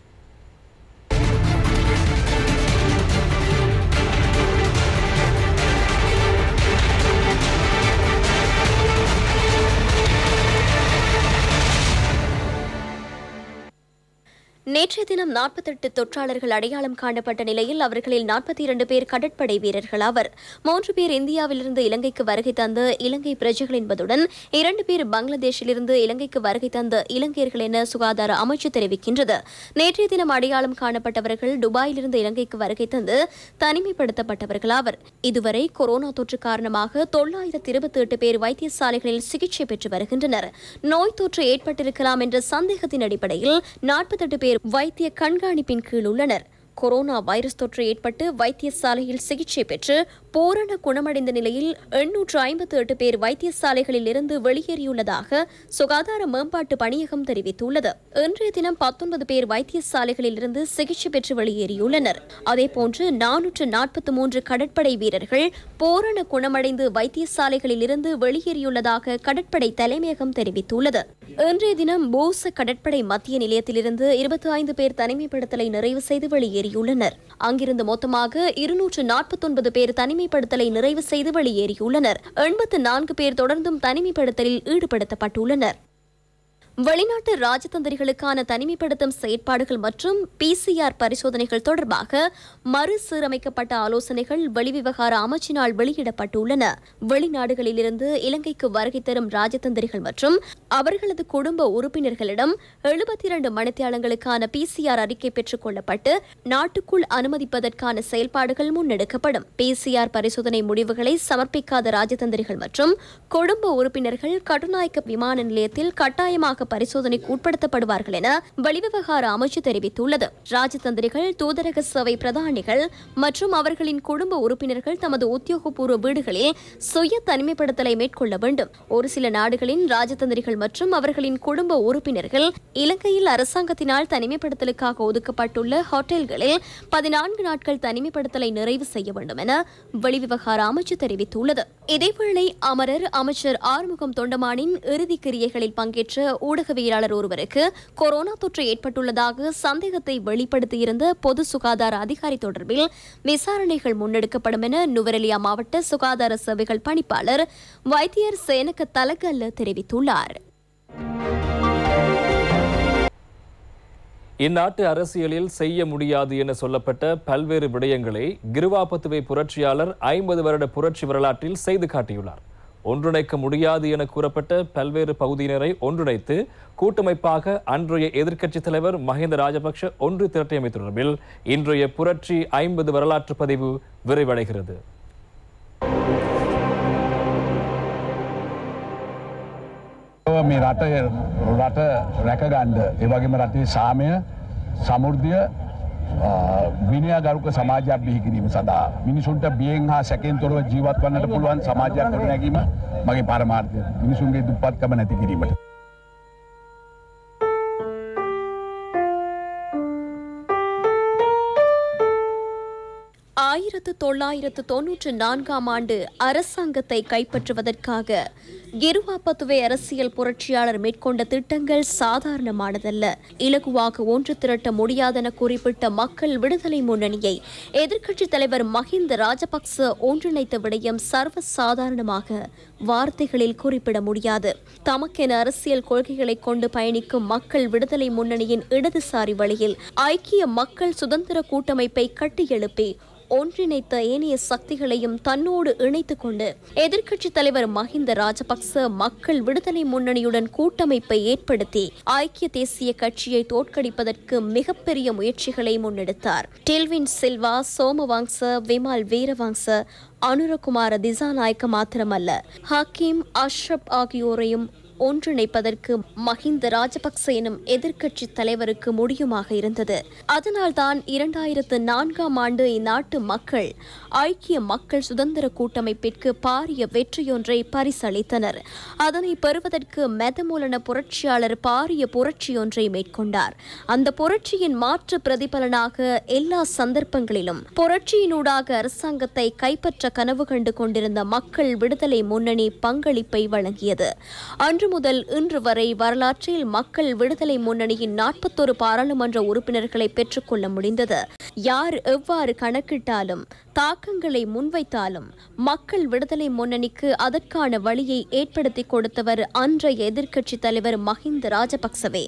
நேற்றைய தினம் நாற்பத்தெட்டு தொற்றாளர்கள் அடையாளம் காணப்பட்ட நிலையில் அவர்களில் நாற்பத்தி இரண்டு பேர் கடற்படை வீரர்கள் ஆவர் மூன்று பேர் இந்தியாவிலிருந்து இலங்கைக்கு வருகை தந்த இலங்கை பிரஜைகள் என்பதுடன் இரண்டு பேர் பங்களாதேஷிலிருந்து இலங்கைக்கு வருகை தந்த இலங்கையர்கள் என சுகாதார அமைச்சு தெரிவிக்கின்றது நேற்றைய தினம் அடையாளம் காணப்பட்டவர்கள் துபாயிலிருந்து இலங்கைக்கு வருகை தந்து தனிமைப்படுத்தப்பட்டவர்கள் ஆவர் இதுவரை கொரோனா தொற்று காரணமாக தொள்ளாயிரத்து இருபத்தி எட்டு பேர் வைத்தியசாலைகளில் சிகிச்சை பெற்று வருகின்றனர் நோய் தொற்று ஏற்பட்டிருக்கலாம் என்ற சந்தேகத்தின் அடிப்படையில் நாற்பத்தெட்டு பேர் பேர் வைத்திய கண்காணிப்பின் கீழ் உள்ளனர் கொரோனா வைரஸ் தொற்று ஏற்பட்டு வைத்தியசாலையில் சிகிச்சை பெற்று பூரண குணமடைந்த நிலையில் எண்ணூற்று ஐம்பத்தி எட்டு பேர் வைத்தியசாலைகளில் இருந்து வெளியேறியுள்ளதாக சுகாதார மேம்பாட்டு பணியகம் தெரிவித்துள்ளது இன்றைய தினம் பத்தொன்பது பேர் வைத்தியசாலைகளில் இருந்து சிகிச்சை பெற்று வெளியேறியுள்ளனர் அதேபோன்று நானூற்று நாற்பத்தி மூன்று கடற்படை வீரர்கள் பூரண குணமடைந்து வைத்தியசாலைகளில் இருந்து வெளியேறியுள்ளதாக கடற்படை தலைமையகம் தெரிவித்துள்ளது இன்றைய தினம் போச கடற்படை மத்திய நிலையத்திலிருந்து இருபத்தி ஐந்து பேர் தனிமைப்படுத்தலை நிறைவு செய்து வெளியேறியுள்ளனர் அங்கிருந்து மொத்தமாக இருநூற்று நாற்பத்தொன்பது பேர் தனிமை தனிமைப்படுத்தலை நிறைவு செய்து வெளியேறியுள்ளனர் எண்பத்து நான்கு பேர் தொடர்ந்தும் தனிமைப்படுத்தலில் ஈடுபடுத்தப்பட்டுள்ளனர் வெளிநாட்டு ராஜதந்திரிகளுக்கான தனிமைப்படுத்தும் செயற்பாடுகள் மற்றும் பிசிஆர் பரிசோதனைகள் தொடர்பாக மறுசீரமைக்கப்பட்ட ஆலோசனைகள் வெளிவிவகார அமைச்சினால் வெளியிடப்பட்டுள்ளன வெளிநாடுகளிலிருந்து இலங்கைக்கு வருகை தரும் ராஜதந்திரிகள் மற்றும் அவர்களது குடும்ப உறுப்பினர்களிடம் எழுபத்தி இரண்டு மணித்தியாலங்களுக்கான பிசிஆர் அறிக்கை பெற்றுக் கொள்ளப்பட்டு நாட்டுக்குள் அனுமதிப்பதற்கான செயல்பாடுகள் முன்னெடுக்கப்படும் பிசிஆர் பரிசோதனை முடிவுகளை சமர்ப்பிக்காத ராஜதந்திரிகள் மற்றும் குடும்ப உறுப்பினர்கள் கட்டுநாயக்க விமான நிலையத்தில் கட்டாயமாக கடுமையாக பரிசோதனைக்கு உட்படுத்தப்படுவார்கள் என வெளிவிவகார அமைச்சு தெரிவித்துள்ளது ராஜதந்திரிகள் தூதரக சபை பிரதானிகள் மற்றும் அவர்களின் குடும்ப உறுப்பினர்கள் தமது உத்தியோகபூர்வ வீடுகளில் சுய தனிமைப்படுத்தலை மேற்கொள்ள வேண்டும் ஒரு சில நாடுகளின் ராஜதந்திரிகள் மற்றும் அவர்களின் குடும்ப உறுப்பினர்கள் இலங்கையில் அரசாங்கத்தினால் தனிமைப்படுத்தலுக்காக ஒதுக்கப்பட்டுள்ள ஹோட்டல்களில் பதினான்கு நாட்கள் தனிமைப்படுத்தலை நிறைவு செய்ய வேண்டும் என வெளிவிவகார அமைச்சு தெரிவித்துள்ளது இதேவேளை அமரர் அமைச்சர் ஆறுமுகம் தொண்டமானின் இறுதி கிரியைகளில் பங்கேற்ற ஊடகவியலாளர் ஒருவருக்கு கொரோனா தொற்று ஏற்பட்டுள்ளதாக சந்தேகத்தை வெளிப்படுத்தியிருந்த பொது சுகாதார அதிகாரி தொடர்பில் விசாரணைகள் முன்னெடுக்கப்படும் என நுவரெலியா மாவட்ட சுகாதார சேவைகள் பணிப்பாளர் வைத்தியர் சேனக்க தலகல்ல தெரிவித்துள்ளார் இந்நாட்டு அரசியலில் செய்ய முடியாது என சொல்லப்பட்ட பல்வேறு விடயங்களை கிருவாபத்துவை புரட்சியாளர் ஐம்பது வருட புரட்சி வரலாற்றில் செய்து காட்டியுள்ளார் ஒன்றிணைக்க முடியாது என கூறப்பட்ட பல்வேறு பகுதியினரை ஒன்றிணைத்து கூட்டமைப்பாக அன்றைய எதிர்க்கட்சித் தலைவர் மஹிந்த ராஜபக்ஷ ஒன்று திரட்டியமை தொடர்பில் இன்றைய புரட்சி ஐம்பது வரலாற்று பதிவு விரைவடைகிறது මේ රට රට රැකගන්න ඒ වගේම රටේ සාමය සමෘද්ධිය විනයාගරුක සමාජයක් බිහිකිරීම සඳහා මිනිසුන්ට බියෙන් හා සැකෙන් තොරව ජීවත් වන්නට පුළුවන් සමාජයක් ගොඩනැගීම මගේ පරමාර්ථය මිනිසුන්ගේ දුප්පත්කම නැති කිරීමට ஆயிரத்து தொள்ளாயிரத்து தொன்னூற்று நான்காம் ஆண்டு அரசாங்கத்தை கைப்பற்றுவதற்காக கிருவாப்பத்துவை அரசியல் புரட்சியாளர் மேற்கொண்ட திட்டங்கள் சாதாரணமானதல்ல இலகுவாக ஒன்று திரட்ட முடியாதென குறிப்பிட்ட மக்கள் விடுதலை முன்னணியை எதிர்க்கட்சித் தலைவர் மஹிந்த ராஜபக்ச ஒன்றிணைத்த விடயம் சர்வ சாதாரணமாக வார்த்தைகளில் குறிப்பிட முடியாது தமக்கென அரசியல் கொள்கைகளை கொண்டு பயணிக்கும் மக்கள் விடுதலை முன்னணியின் இடதுசாரி வழியில் ஐக்கிய மக்கள் சுதந்திர கூட்டமைப்பை கட்டியெழுப்பி ஒன்றிணைத்த ஏனைய சக்திகளையும் தன்னோடு இணைத்துக் கொண்டு எதிர்க்கட்சித் தலைவர் மஹிந்த ராஜபக்ச மக்கள் விடுதலை முன்னணியுடன் கூட்டமைப்பை ஏற்படுத்தி ஐக்கிய தேசிய கட்சியை தோற்கடிப்பதற்கு மிகப்பெரிய முயற்சிகளை முன்னெடுத்தார் டெல்வின் சில்வா சோமவாங்ச விமால் வீரவாங்ச அனுரகுமார திசாநாயக்க மாத்திரமல்ல ஹக்கீம் அஷ்ரப் ஆகியோரையும் ஒன்றிணைப்பதற்கு மஹிந்த ராஜபக்ச எனும் எதிர்க்கட்சி தலைவருக்கு முடியுமாக இருந்தது அதனால்தான் இரண்டாயிரத்து நான்காம் ஆண்டு இந்நாட்டு மக்கள் ஐக்கிய மக்கள் சுதந்திர கூட்டமைப்பிற்கு பாரிய வெற்றியொன்றை பரிசளித்தனர் அதனை பெறுவதற்கு மெதமூலன புரட்சியாளர் பாரிய புரட்சியொன்றை மேற்கொண்டார் அந்த புரட்சியின் மாற்று பிரதிபலனாக எல்லா சந்தர்ப்பங்களிலும் புரட்சியினூடாக அரசாங்கத்தை கைப்பற்ற கனவு கண்டு கொண்டிருந்த மக்கள் விடுதலை முன்னணி பங்களிப்பை வழங்கியது அன்று முதல் இன்று வரை வரலாற்றில் மக்கள் விடுதலை முன்னணியின் நாற்பத்தொரு பாராளுமன்ற உறுப்பினர்களை பெற்றுக்கொள்ள முடிந்தது யார் எவ்வாறு கணக்கிட்டாலும் தாக்கங்களை முன்வைத்தாலும் மக்கள் விடுதலை முன்னணிக்கு அதற்கான வழியை ஏற்படுத்தி கொடுத்தவர் அன்றைய எதிர்க்கட்சித் தலைவர் மஹிந்த ராஜபக்சவே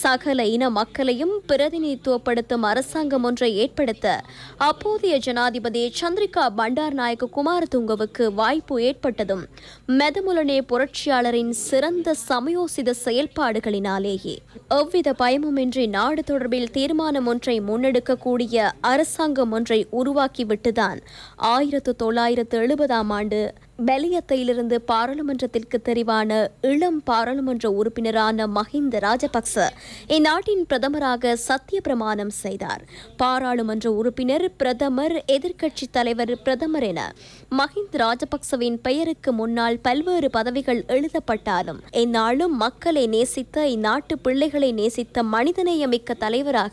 சகல இன மக்களையும் பிரதிநிதித்துவப்படுத்தும் அரசாங்கம் ஒன்றை ஏற்படுத்த அப்போதைய ஜனாதிபதி சந்திரிகா பண்டார் நாயக்க குமாரதுங்கவுக்கு வாய்ப்பு ஏற்பட்டதும் மெதமுலனே புரட்சியாளரின் சிறந்த சமயோசித செயல்பாடுகளினாலேயே எவ்வித பயமுமின்றி நாடு தொடர்பில் தீர்மானம் ஒன்றை முன்னெடுக்கக்கூடிய அரசாங்கம் ஒன்றை உருவாக்கிவிட்டது இதுதான் ஆயிரத்து தொள்ளாயிரத்து எழுபதாம் ஆண்டு பெலியத்தையிலிருந்து பாராளுமன்றத்திற்கு தெரிவான இளம் பாராளுமன்ற உறுப்பினரான மஹிந்த ராஜபக்ச இந்நாட்டின் பிரதமராக சத்திய பிரமாணம் செய்தார் பாராளுமன்ற உறுப்பினர் பிரதமர் எதிர்க்கட்சித் தலைவர் பிரதமர் என மஹிந்த ராஜபக்சவின் பெயருக்கு முன்னால் பல்வேறு பதவிகள் எழுதப்பட்டாலும் இந்நாளும் மக்களை நேசித்த இந்நாட்டு பிள்ளைகளை நேசித்த மனிதநேயமிக்க தலைவராக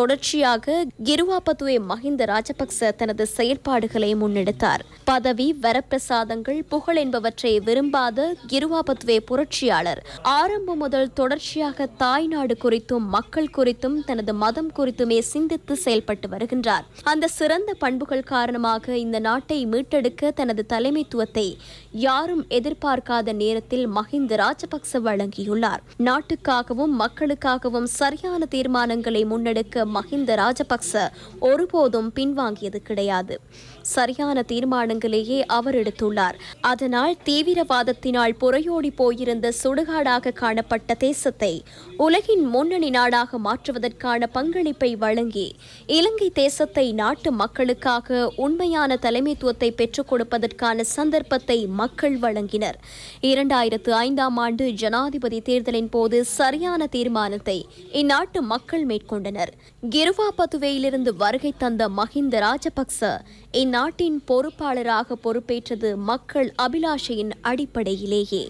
தொடர்ச்சியாக கிருவாபதுவே மஹிந்த ராஜபக்ச தனது செயல்பாடுகளை முன்னெடுத்தார் பதவி வரப்பிரசாத பாதங்கள் புகழ் என்பவற்றை விரும்பாத கிருவாபத்வே புரட்சியாளர் ஆரம்பம் முதல் தொடர்ச்சியாக நாடு குறித்தும் மக்கள் குறித்தும் தனது மதம் குறித்துமே சிந்தித்து செயல்பட்டு வருகின்றார் அந்த சிறந்த பண்புகள் காரணமாக இந்த நாட்டை மீட்டெடுக்க தனது தலைமைத்துவத்தை யாரும் எதிர்பார்க்காத நேரத்தில் மஹிந்த ராஜபக்ச வழங்கியுள்ளார் நாட்டுக்காகவும் மக்களுக்காகவும் சரியான தீர்மானங்களை முன்னெடுக்க மஹிந்த ராஜபக்ச ஒருபோதும் பின்வாங்கியது கிடையாது சரியான தீர்மானங்களையே அவர் எடுத்துள்ளார் அதனால் தீவிரவாதத்தினால் புறையோடி போயிருந்த சுடுகாடாக காணப்பட்ட தேசத்தை உலகின் முன்னணி நாடாக மாற்றுவதற்கான பங்களிப்பை வழங்கி இலங்கை தேசத்தை நாட்டு மக்களுக்காக உண்மையான தலைமைத்துவத்தை பெற்றுக் கொடுப்பதற்கான சந்தர்ப்பத்தை மக்கள் வழங்கினர் இரண்டாயிரத்து ஐந்தாம் ஆண்டு ஜனாதிபதி தேர்தலின் போது சரியான தீர்மானத்தை இந்நாட்டு மக்கள் மேற்கொண்டனர் கிருவாபத்துவேயிலிருந்து வருகை தந்த மஹிந்த ராஜபக்ச இந்நாட்டின் பொறுப்பாளராக பொறுப்பேற்றது மக்கள் அபிலாஷையின் அடிப்படையிலேயே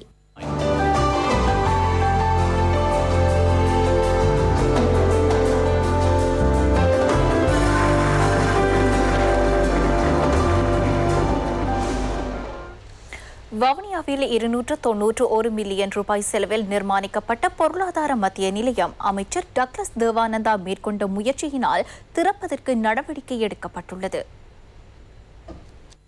இந்தியாவில் இருநூற்று தொன்னூற்று ஒரு மில்லியன் ரூபாய் செலவில் நிர்மாணிக்கப்பட்ட பொருளாதார மத்திய நிலையம் அமைச்சர் டக்ளஸ் தேவானந்தா மேற்கொண்ட முயற்சியினால் திறப்பதற்கு நடவடிக்கை எடுக்கப்பட்டுள்ளது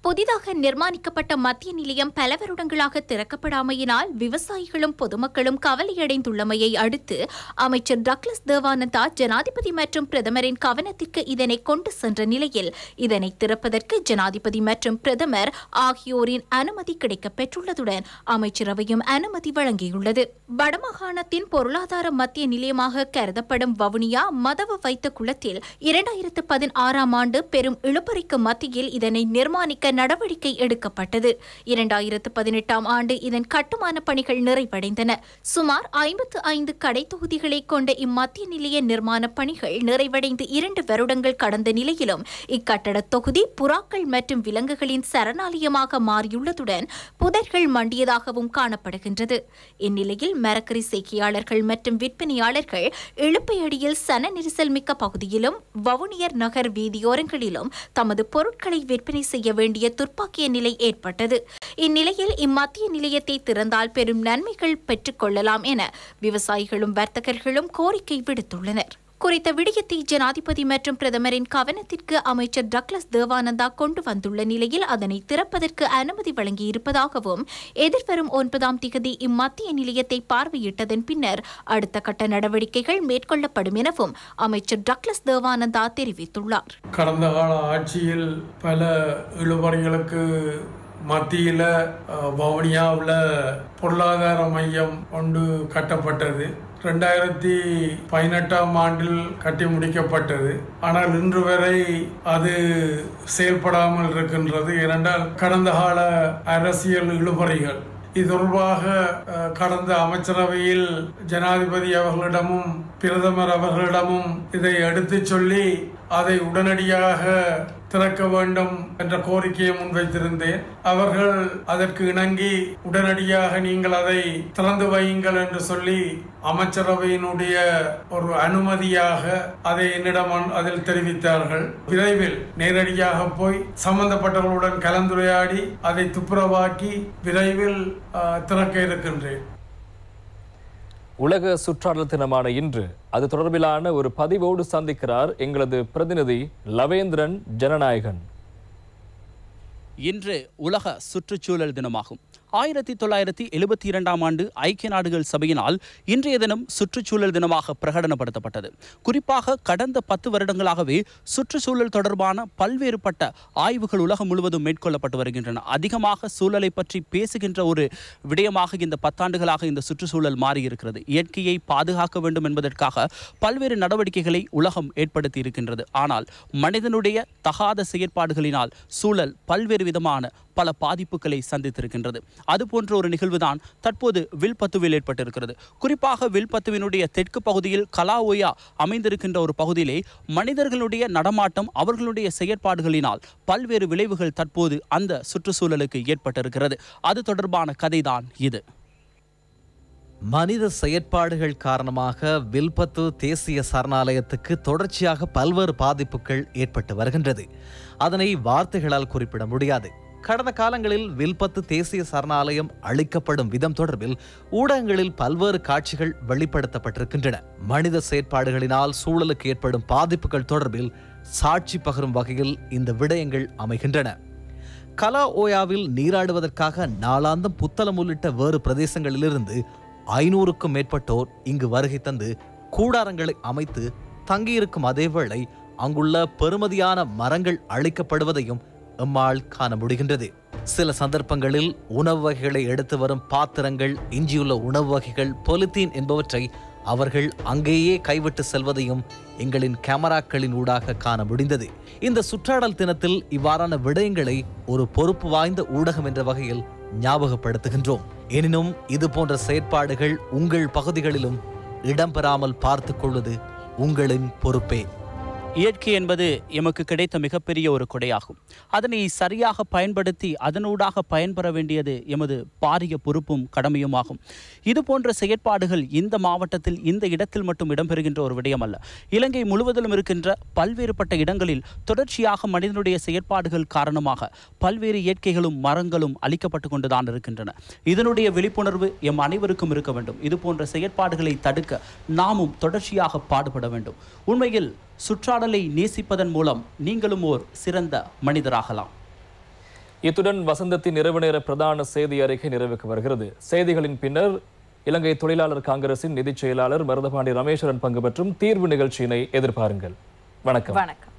புதிதாக நிர்மாணிக்கப்பட்ட மத்திய நிலையம் பல வருடங்களாக திறக்கப்படாமையினால் விவசாயிகளும் பொதுமக்களும் கவலையடைந்துள்ளமையை அடுத்து அமைச்சர் டக்ளஸ் தேவானந்தா ஜனாதிபதி மற்றும் பிரதமரின் கவனத்திற்கு இதனை கொண்டு சென்ற நிலையில் இதனை திறப்பதற்கு ஜனாதிபதி மற்றும் பிரதமர் ஆகியோரின் அனுமதி கிடைக்கப்பெற்றுள்ளதுடன் அமைச்சரவையும் அனுமதி வழங்கியுள்ளது வடமாகாணத்தின் பொருளாதார மத்திய நிலையமாக கருதப்படும் வவுனியா மதவ வைத்த குளத்தில் இரண்டாயிரத்து பதினாறாம் ஆண்டு பெரும் இழுபறிக்கு மத்தியில் இதனை நிர்மாணிக்க நடவடிக்கை எடுக்கப்பட்டது இரண்டாயிரத்து பதினெட்டாம் ஆண்டு இதன் கட்டுமான பணிகள் நிறைவடைந்தன சுமார் ஐம்பத்து ஐந்து கடை தொகுதிகளை கொண்ட இம்மத்திய நிலைய நிர்மாண பணிகள் நிறைவடைந்து இரண்டு வருடங்கள் கடந்த நிலையிலும் இக்கட்டட தொகுதி புறாக்கள் மற்றும் விலங்குகளின் சரணாலயமாக மாறியுள்ளதுடன் புதர்கள் மண்டியதாகவும் காணப்படுகின்றது இந்நிலையில் மரக்கறி செய்கையாளர்கள் மற்றும் விற்பனையாளர்கள் எழுப்பையடியில் சன நெரிசல் மிக்க பகுதியிலும் வவுனியர் நகர் வீதியோரங்களிலும் தமது பொருட்களை விற்பனை செய்ய வேண்டிய பெரிய துர்ப்பாக்கிய நிலை ஏற்பட்டது இந்நிலையில் இம்மத்திய நிலையத்தை திறந்தால் பெரும் நன்மைகள் பெற்றுக்கொள்ளலாம் என விவசாயிகளும் வர்த்தகர்களும் கோரிக்கை விடுத்துள்ளனர் குறித்த விடயத்தை ஜனாதிபதி மற்றும் பிரதமரின் கவனத்திற்கு அமைச்சர் டக்ளஸ் தேவானந்தா கொண்டு வந்துள்ள நிலையில் அதனை திறப்பதற்கு அனுமதி வழங்கியிருப்பதாகவும் எதிர்வரும் ஒன்பதாம் திகதி இம்மத்திய நிலையத்தை பார்வையிட்டதன் பின்னர் அடுத்த கட்ட நடவடிக்கைகள் மேற்கொள்ளப்படும் எனவும் அமைச்சர் டக்ளஸ் தேவானந்தா தெரிவித்துள்ளார் கடந்த கால ஆட்சியில் பல இழுபறைகளுக்கு மத்தியில் வவுனியாவில் பொருளாதார மையம் ஒன்று கட்டப்பட்டது ரெண்டாயிரத்தி பதினெட்டாம் ஆண்டில் கட்டி முடிக்கப்பட்டது ஆனால் இன்று வரை அது செயல்படாமல் இருக்கின்றது ஏனென்றால் கடந்த கால அரசியல் இழுபறிகள் இது தொடர்பாக கடந்த அமைச்சரவையில் ஜனாதிபதி அவர்களிடமும் பிரதமர் அவர்களிடமும் இதை எடுத்து சொல்லி அதை உடனடியாக திறக்க வேண்டும் என்ற கோரிக்கையை முன்வைத்திருந்தேன் அவர்கள் அதற்கு இணங்கி உடனடியாக நீங்கள் அதை திறந்து வையுங்கள் என்று சொல்லி அமைச்சரவையினுடைய ஒரு அனுமதியாக அதை என்னிடம் அதில் தெரிவித்தார்கள் விரைவில் நேரடியாக போய் சம்பந்தப்பட்டவர்களுடன் கலந்துரையாடி அதை துப்புரவாக்கி விரைவில் திறக்க இருக்கின்றேன் உலக சுற்றாடல் தினமான இன்று அது தொடர்பிலான ஒரு பதிவோடு சந்திக்கிறார் எங்களது பிரதிநிதி லவேந்திரன் ஜனநாயகன் இன்று உலக சுற்றுச்சூழல் தினமாகும் ஆயிரத்தி தொள்ளாயிரத்தி எழுபத்தி இரண்டாம் ஆண்டு ஐக்கிய நாடுகள் சபையினால் இன்றைய தினம் சுற்றுச்சூழல் தினமாக பிரகடனப்படுத்தப்பட்டது குறிப்பாக கடந்த பத்து வருடங்களாகவே சுற்றுச்சூழல் தொடர்பான பல்வேறுபட்ட ஆய்வுகள் உலகம் முழுவதும் மேற்கொள்ளப்பட்டு வருகின்றன அதிகமாக சூழலை பற்றி பேசுகின்ற ஒரு விடயமாக இந்த பத்தாண்டுகளாக இந்த சுற்றுச்சூழல் மாறியிருக்கிறது இயற்கையை பாதுகாக்க வேண்டும் என்பதற்காக பல்வேறு நடவடிக்கைகளை உலகம் ஏற்படுத்தி இருக்கின்றது ஆனால் மனிதனுடைய தகாத செயற்பாடுகளினால் சூழல் பல்வேறு விதமான பல பாதிப்புகளை சந்தித்திருக்கின்றது அது போன்ற ஒரு நிகழ்வுதான் தற்போது வில்பத்துவில் ஏற்பட்டிருக்கிறது குறிப்பாக வில்பத்துவினுடைய தெற்கு பகுதியில் கலாஓயா அமைந்திருக்கின்ற ஒரு பகுதியிலே மனிதர்களுடைய நடமாட்டம் அவர்களுடைய செயற்பாடுகளினால் பல்வேறு விளைவுகள் தற்போது அந்த சுற்றுச்சூழலுக்கு ஏற்பட்டிருக்கிறது அது தொடர்பான கதைதான் இது மனித செயற்பாடுகள் காரணமாக வில்பத்து தேசிய சரணாலயத்துக்கு தொடர்ச்சியாக பல்வேறு பாதிப்புகள் ஏற்பட்டு வருகின்றது அதனை வார்த்தைகளால் குறிப்பிட முடியாது கடந்த காலங்களில் வில்பத்து தேசிய சரணாலயம் அளிக்கப்படும் விதம் தொடர்பில் ஊடகங்களில் பல்வேறு காட்சிகள் வெளிப்படுத்தப்பட்டிருக்கின்றன மனித செயற்பாடுகளினால் சூழலுக்கு ஏற்படும் பாதிப்புகள் தொடர்பில் சாட்சி பகரும் வகையில் இந்த விடயங்கள் அமைகின்றன கலா ஓயாவில் நீராடுவதற்காக நாளாந்தம் புத்தளம் உள்ளிட்ட வேறு பிரதேசங்களிலிருந்து ஐநூறுக்கும் மேற்பட்டோர் இங்கு வருகை தந்து கூடாரங்களை அமைத்து தங்கியிருக்கும் அதேவேளை அங்குள்ள பெருமதியான மரங்கள் அழிக்கப்படுவதையும் எம்மால் காண முடிகின்றது சில சந்தர்ப்பங்களில் உணவு வகைகளை எடுத்து வரும் பாத்திரங்கள் இஞ்சியுள்ள உணவு வகைகள் பொலித்தீன் என்பவற்றை அவர்கள் அங்கேயே கைவிட்டு செல்வதையும் எங்களின் கேமராக்களின் ஊடாக காண முடிந்தது இந்த சுற்றாடல் தினத்தில் இவ்வாறான விடயங்களை ஒரு பொறுப்பு வாய்ந்த ஊடகம் என்ற வகையில் ஞாபகப்படுத்துகின்றோம் எனினும் இது போன்ற செயற்பாடுகள் உங்கள் பகுதிகளிலும் இடம்பெறாமல் பார்த்து கொள்வது உங்களின் பொறுப்பே இயற்கை என்பது எமக்கு கிடைத்த மிகப்பெரிய ஒரு கொடையாகும் அதனை சரியாக பயன்படுத்தி அதனூடாக பயன்பெற வேண்டியது எமது பாரிய பொறுப்பும் கடமையுமாகும் இது போன்ற செயற்பாடுகள் இந்த மாவட்டத்தில் இந்த இடத்தில் மட்டும் இடம்பெறுகின்ற ஒரு விடயம் அல்ல இலங்கை முழுவதிலும் இருக்கின்ற பல்வேறுபட்ட இடங்களில் தொடர்ச்சியாக மனிதனுடைய செயற்பாடுகள் காரணமாக பல்வேறு இயற்கைகளும் மரங்களும் அளிக்கப்பட்டு கொண்டுதான் இருக்கின்றன இதனுடைய விழிப்புணர்வு எம் அனைவருக்கும் இருக்க வேண்டும் இது போன்ற செயற்பாடுகளை தடுக்க நாமும் தொடர்ச்சியாக பாடுபட வேண்டும் உண்மையில் சுற்றாடலை நேசிப்பதன் மூலம் நீங்களும் ஓர் சிறந்த மனிதராகலாம் இத்துடன் வசந்தத்தின் இரவு நேர பிரதான செய்தி அறிக்கை நிறைவுக்கு வருகிறது செய்திகளின் பின்னர் இலங்கை தொழிலாளர் காங்கிரசின் நிதிச் செயலாளர் மருதபாண்டி ரமேஸ்வரன் பங்கு பெற்றும் தீர்வு நிகழ்ச்சியினை எதிர்பாருங்கள் வணக்கம் வணக்கம்